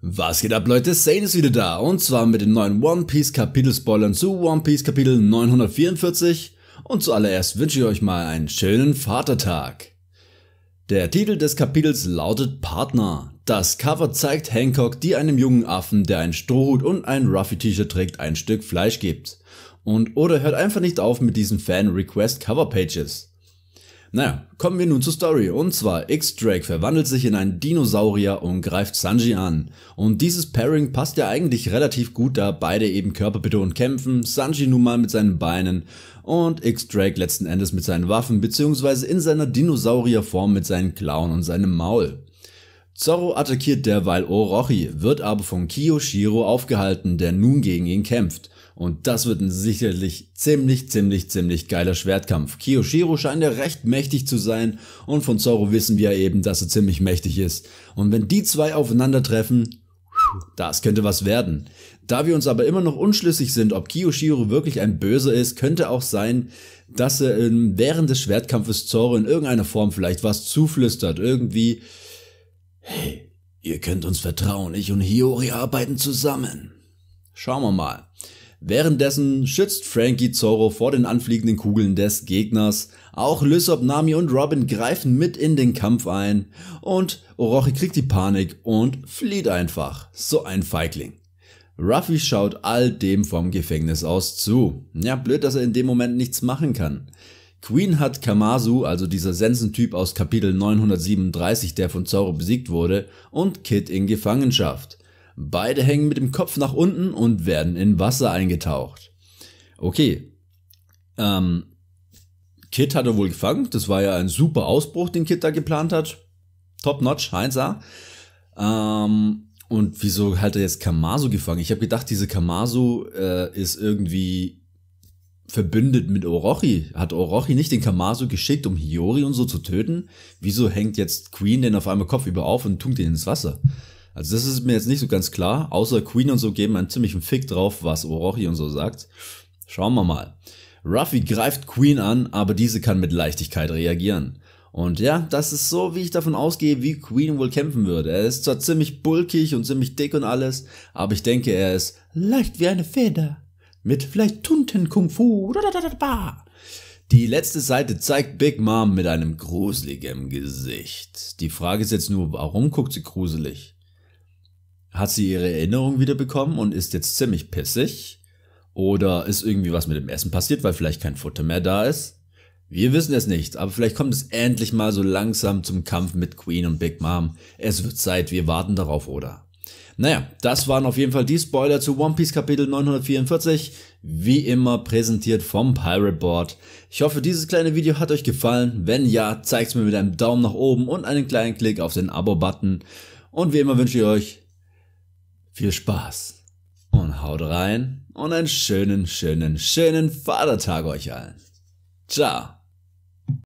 Was geht ab Leute, Zane ist wieder da und zwar mit den neuen One Piece Kapitel Spoilern zu One Piece Kapitel 944 und zuallererst wünsche ich euch mal einen schönen Vatertag. Der Titel des Kapitels lautet Partner. Das Cover zeigt Hancock, die einem jungen Affen, der einen Strohhut und ein Ruffy-T-Shirt trägt, ein Stück Fleisch gibt. Und oder hört einfach nicht auf mit diesen Fan-Request-Cover-Pages. Naja, kommen wir nun zur Story. Und zwar, X-Drake verwandelt sich in einen Dinosaurier und greift Sanji an. Und dieses Pairing passt ja eigentlich relativ gut, da beide eben körperbetont kämpfen, Sanji nun mal mit seinen Beinen und X-Drake letzten Endes mit seinen Waffen bzw. in seiner Dinosaurierform mit seinen Klauen und seinem Maul. Zorro attackiert derweil Orochi, wird aber von Kiyoshiro aufgehalten, der nun gegen ihn kämpft. Und das wird ein sicherlich ziemlich, ziemlich, ziemlich geiler Schwertkampf. Kiyoshiro scheint ja recht mächtig zu sein und von Zorro wissen wir ja eben, dass er ziemlich mächtig ist. Und wenn die zwei aufeinandertreffen, das könnte was werden. Da wir uns aber immer noch unschlüssig sind, ob Kiyoshiro wirklich ein Böser ist, könnte auch sein, dass er ähm, während des Schwertkampfes Zoro in irgendeiner Form vielleicht was zuflüstert. Irgendwie Hey, ihr könnt uns vertrauen, ich und Hiyori arbeiten zusammen. Schauen wir mal. Währenddessen schützt Frankie Zoro vor den anfliegenden Kugeln des Gegners. Auch Lysop, Nami und Robin greifen mit in den Kampf ein. Und Orochi kriegt die Panik und flieht einfach. So ein Feigling. Ruffy schaut all dem vom Gefängnis aus zu. Ja, blöd, dass er in dem Moment nichts machen kann. Queen hat Kamazu, also dieser Sensentyp aus Kapitel 937, der von Zoro besiegt wurde, und Kid in Gefangenschaft. Beide hängen mit dem Kopf nach unten und werden in Wasser eingetaucht. Okay. Ähm, Kid hat er wohl gefangen. Das war ja ein super Ausbruch, den Kid da geplant hat. Top notch, 1A. Ah. Ähm, und wieso hat er jetzt Kamazu gefangen? Ich habe gedacht, diese Kamazu äh, ist irgendwie verbündet mit Orochi? Hat Orochi nicht den Kamasu geschickt, um Hiyori und so zu töten? Wieso hängt jetzt Queen denn auf einmal kopfüber auf und tunkt ihn ins Wasser? Also das ist mir jetzt nicht so ganz klar, außer Queen und so geben einen ziemlichen Fick drauf, was Orochi und so sagt. Schauen wir mal. Ruffy greift Queen an, aber diese kann mit Leichtigkeit reagieren. Und ja, das ist so, wie ich davon ausgehe, wie Queen wohl kämpfen würde. Er ist zwar ziemlich bulkig und ziemlich dick und alles, aber ich denke, er ist leicht wie eine Feder mit vielleicht Tunten Kung Fu. Die letzte Seite zeigt Big Mom mit einem gruseligen Gesicht. Die Frage ist jetzt nur, warum guckt sie gruselig? Hat sie ihre Erinnerung wiederbekommen und ist jetzt ziemlich pissig? Oder ist irgendwie was mit dem Essen passiert, weil vielleicht kein Futter mehr da ist? Wir wissen es nicht, aber vielleicht kommt es endlich mal so langsam zum Kampf mit Queen und Big Mom. Es wird Zeit, wir warten darauf, oder? Naja, das waren auf jeden Fall die Spoiler zu One Piece Kapitel 944, wie immer präsentiert vom Pirate Board. Ich hoffe, dieses kleine Video hat euch gefallen. Wenn ja, zeigt es mir mit einem Daumen nach oben und einen kleinen Klick auf den Abo-Button. Und wie immer wünsche ich euch viel Spaß und haut rein und einen schönen, schönen, schönen Vatertag euch allen. Ciao.